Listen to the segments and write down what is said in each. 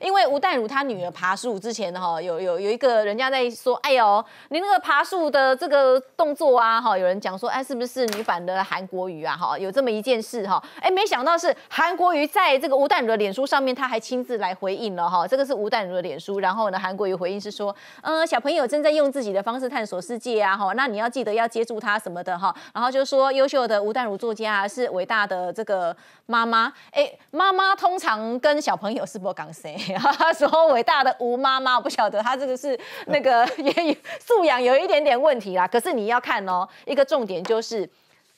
因为吴淡如她女儿爬树之前，哈，有有有一个人家在说，哎呦，你那个爬树的这个动作啊，哈，有人讲说，哎，是不是女版的韩国瑜啊，哈，有这么一件事哈，哎，没想到是韩国瑜在这个吴淡如的脸书上面，他还亲自来回应了哈，这个是吴淡如的脸书，然后呢，韩国瑜回应是说，嗯，小朋友正在用自己的方式探索世界啊，哈，那你要记得要接住他什么的哈，然后就说，优秀的吴淡如作家是伟大的这个妈妈，哎，妈妈通常跟小朋友是不讲谁。哈 哈，说伟大的吴妈妈，我不晓得她这个是那个 言语素养有一点点问题啦。可是你要看哦，一个重点就是。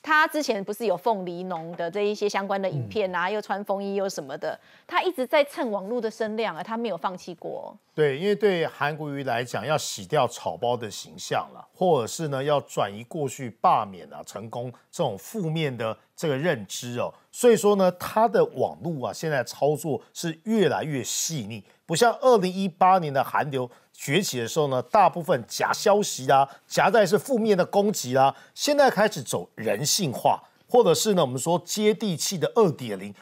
他之前不是有凤梨农的这一些相关的影片啊，又穿风衣又什么的，他一直在蹭网络的声量啊，他没有放弃过。对，因为对韩国瑜来讲，要洗掉草包的形象了，或者是呢，要转移过去罢免啊成功这种负面的这个认知哦，所以说呢，他的网络啊，现在操作是越来越细腻，不像二零一八年的韩流。崛起的时候呢，大部分假消息啊，夹带是负面的攻击啦。现在开始走人性化，或者是呢，我们说接地气的二点零。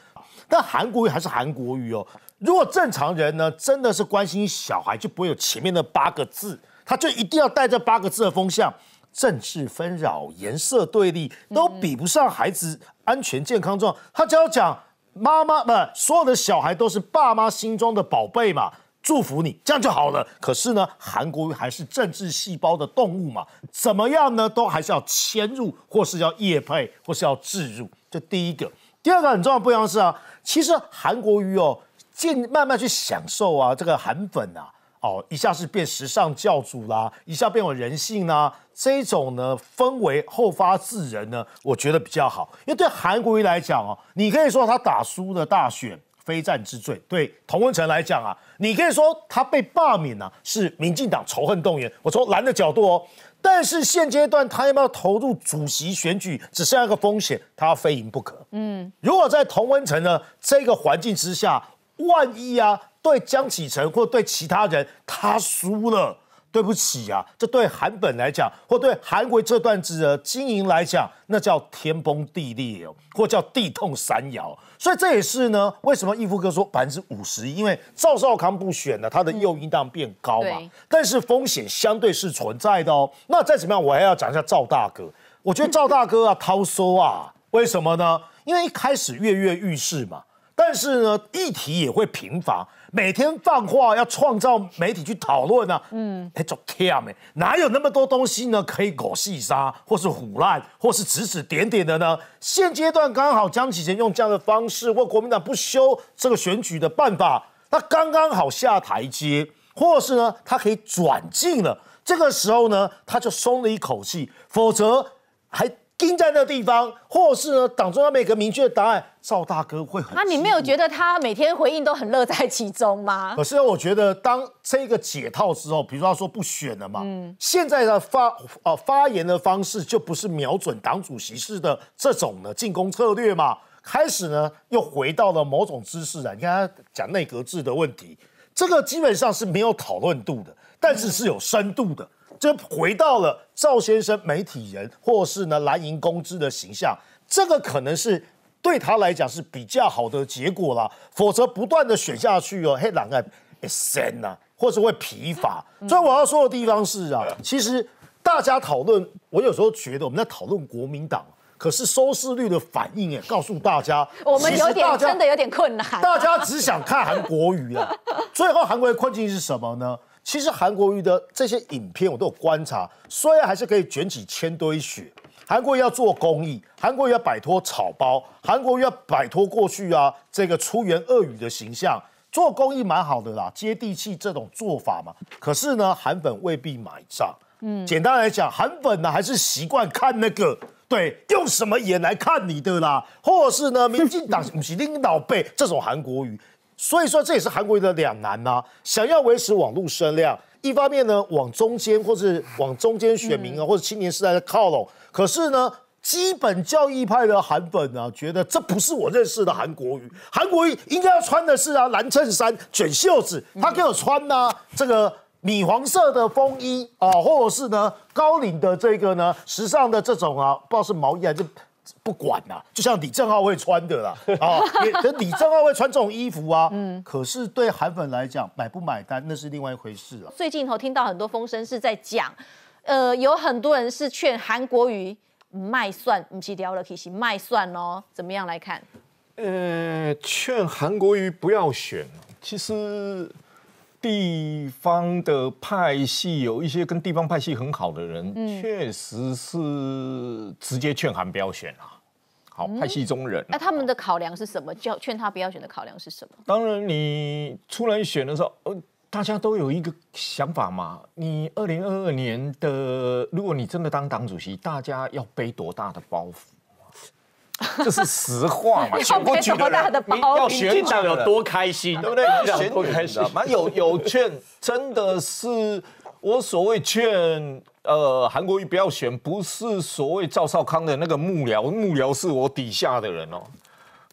但韩国语还是韩国语哦。如果正常人呢，真的是关心小孩，就不会有前面那八个字，他就一定要带这八个字的风向。政治纷扰、颜色对立，都比不上孩子安全健康状况。他只要讲妈妈，不，所有的小孩都是爸妈心中的宝贝嘛。祝福你，这样就好了。可是呢，韩国瑜还是政治细胞的动物嘛，怎么样呢，都还是要迁入，或是要叶配，或是要置入。这第一个，第二个很重要不一样的是啊，其实韩国瑜哦，渐慢慢去享受啊，这个韩粉啊，哦，一下是变时尚教主啦，一下变有人性啦，这种呢，氛围后发制人呢，我觉得比较好，因为对韩国瑜来讲哦，你可以说他打输了大选。非战之罪，对童文成来讲啊，你可以说他被罢免了是民进党仇恨动员，我从蓝的角度哦，但是现阶段他要不要投入主席选举，只剩下一个风险，他要非赢不可。嗯，如果在童文成呢这个环境之下，万一啊对江启程或对其他人他输了。对不起啊，这对韩本来讲，或对韩国这段子的经营来讲，那叫天崩地裂哦，或叫地痛山摇。所以这也是呢，为什么易父哥说百分之五十？因为赵少康不选了，他的又因当变高嘛。但是风险相对是存在的哦。那再怎么样，我还要讲一下赵大哥。我觉得赵大哥啊，掏 收啊，为什么呢？因为一开始跃跃欲试嘛。但是呢，议题也会频繁，每天放话要创造媒体去讨论啊。嗯，哎，就 c o 哪有那么多东西呢？可以搞细沙，或是虎烂，或是指指点点的呢？现阶段刚好江启贤用这样的方式，或国民党不修这个选举的办法，他刚刚好下台阶，或是呢，他可以转进了。这个时候呢，他就松了一口气，否则还。盯在那地方，或是呢，党中央每个明确的答案，赵大哥会很。啊，你没有觉得他每天回应都很乐在其中吗？可是我觉得，当这个解套之后，比如说说不选了嘛，嗯，现在的发呃发言的方式就不是瞄准党主席式的这种的进攻策略嘛，开始呢又回到了某种姿势啊，你看他讲内阁制的问题，这个基本上是没有讨论度的，但是是有深度的。这回到了赵先生媒体人，或是呢蓝营公知的形象，这个可能是对他来讲是比较好的结果啦。否则不断的选下去哦，黑蓝啊，死人啊，或是会疲乏。所以我要说的地方是啊，其实大家讨论，我有时候觉得我们在讨论国民党，可是收视率的反应哎，告诉大家，我们有点真的有点困难。大家只想看韩国语啊，最后韩国的困境是什么呢？其实韩国瑜的这些影片我都有观察，虽然还是可以卷起千堆雪。韩国瑜要做公益，韩国瑜要摆脱草包，韩国瑜要摆脱过去啊这个出言恶语的形象，做公益蛮好的啦，接地气这种做法嘛。可是呢，韩粉未必买账。嗯，简单来讲，韩粉呢还是习惯看那个，对，用什么眼来看你的啦？或者是呢，民进党 不是领导背这种韩国瑜。所以说这也是韩国人的两难啊！想要维持网络声量，一方面呢往中间或是往中间选民啊或者青年时代的靠拢，可是呢基本教义派的韩粉啊觉得这不是我认识的韩国语，韩国语应该要穿的是啊蓝衬衫卷袖子，他给我穿呢这个米黄色的风衣啊，或者是呢高领的这个呢时尚的这种啊，不知道是毛衣还是。不管啦，就像李正浩会穿的啦，啊，也李正浩会穿这种衣服啊，嗯，可是对韩粉来讲，买不买单那是另外一回事了。最近头听到很多风声是在讲，呃，有很多人是劝韩国瑜卖蒜，唔起条了其型卖蒜哦，怎么样来看？呃，劝韩国瑜不要选，其实。地方的派系有一些跟地方派系很好的人，确实是直接劝韩不要选啊。好，派系中人，那他们的考量是什么？叫劝他不要选的考量是什么？当然，你出来选的时候，呃，大家都有一个想法嘛。你二零二二年的，如果你真的当党主席，大家要背多大的包袱？这是实话嘛？选国语的人，你要选到有多开心，对不对？选到多开心？蛮有有劝，真的是我所谓劝呃韩国瑜不要选，不是所谓赵少康的那个幕僚，幕僚是我底下的人哦，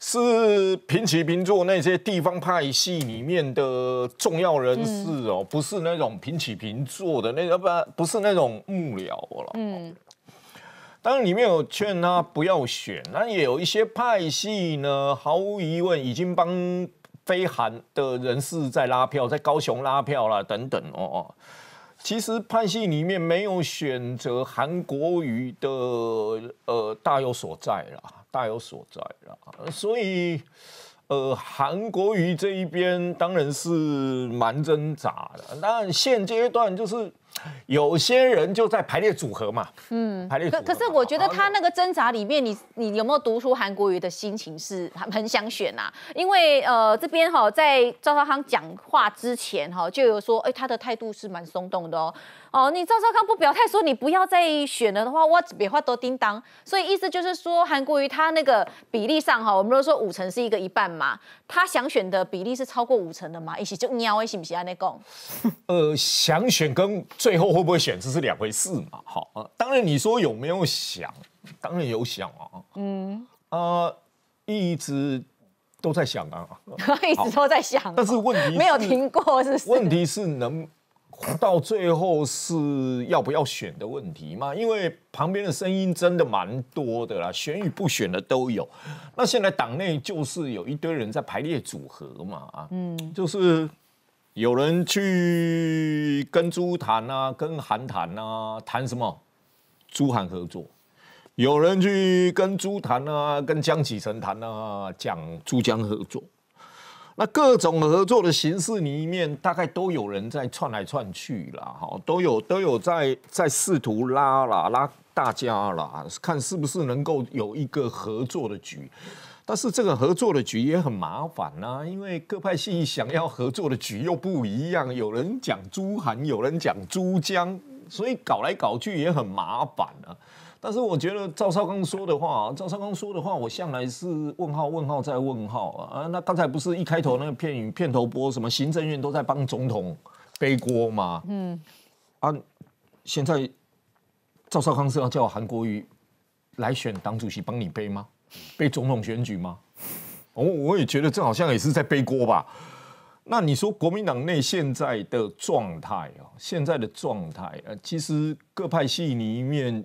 是平起平坐那些地方派系里面的重要人士哦，不是那种平起平坐的那要不然不是那种幕僚了，嗯。当然，你没有劝他不要选，那也有一些派系呢。毫无疑问，已经帮非韩的人士在拉票，在高雄拉票了等等哦。其实派系里面没有选择韩国语的，呃，大有所在了，大有所在了。所以，呃，韩国语这一边当然是蛮挣扎的。但现阶段就是。有些人就在排列组合嘛，嗯，排列组合。可可是我觉得他那个挣扎里面，你你有没有读出韩国瑜的心情是很想选啊？因为呃这边哈在赵少康讲话之前哈就有说，哎他的态度是蛮松动的哦。哦，你赵少康不表态说你不要再选了的话，我别话都叮当。所以意思就是说韩国瑜他那个比例上哈，我们都说五成是一个一半嘛，他想选的比例是超过五成的嘛，一起就喵，还行不行？安内讲？呃，想选跟。最后会不会选，这是两回事嘛，好啊。当然你说有没有想，当然有想啊，嗯，呃，一直都在想啊，一直都在想，但是问题没有停过，是？问题是能到最后是要不要选的问题嘛？因为旁边的声音真的蛮多的啦，选与不选的都有。那现在党内就是有一堆人在排列组合嘛，啊，嗯，就是。有人去跟朱谈啊，跟韩谈啊，谈什么？朱韩合作。有人去跟朱谈啊，跟江启臣谈啊，讲珠江合作。那各种合作的形式里面，大概都有人在串来串去啦，哈，都有都有在在试图拉啦拉大家啦，看是不是能够有一个合作的局。但是这个合作的局也很麻烦呐，因为各派系想要合作的局又不一样，有人讲珠韩，有人讲珠江，所以搞来搞去也很麻烦啊。但是我觉得赵少康说的话，赵少康说的话，我向来是问号问号再问号啊。那刚才不是一开头那个片语片头播什么行政院都在帮总统背锅吗？嗯，啊，现在赵少康是要叫韩国瑜来选党主席帮你背吗？被总统选举吗？我我也觉得这好像也是在背锅吧。那你说国民党内现在的状态啊，现在的状态，呃，其实各派系里面，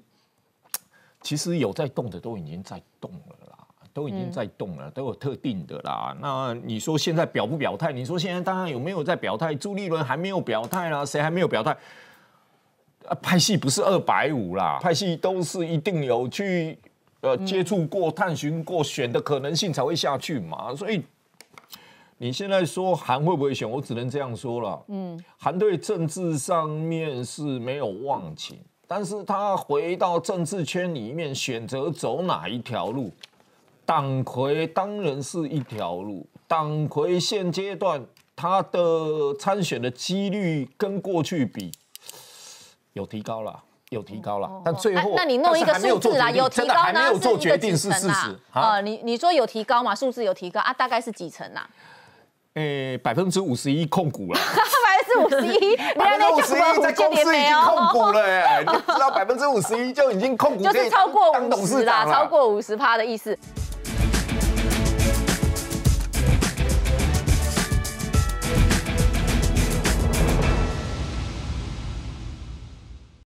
其实有在动的都已经在动了啦，都已经在动了，都有特定的啦。那你说现在表不表态？你说现在当然有没有在表态？朱立伦还没有表态啦，谁还没有表态？啊，派系不是二百五啦，派系都是一定有去。呃，接触过、探寻过选的可能性才会下去嘛。所以你现在说韩会不会选，我只能这样说了。嗯，韩对政治上面是没有忘情，但是他回到政治圈里面选择走哪一条路，党魁当然是一条路。党魁现阶段他的参选的几率跟过去比有提高了。有提高了，但最后那你弄一个数字啦，有提高呢，你有做决定是事实啊？你你说有提高嘛？数字有提高啊？大概是几成啊？诶，百分之五十一控股了，百分之五十一，百分之五十一在公司已经控股了哎，知道百分之五十一就已经控股，就是超过五十啦，超过五十趴的意思。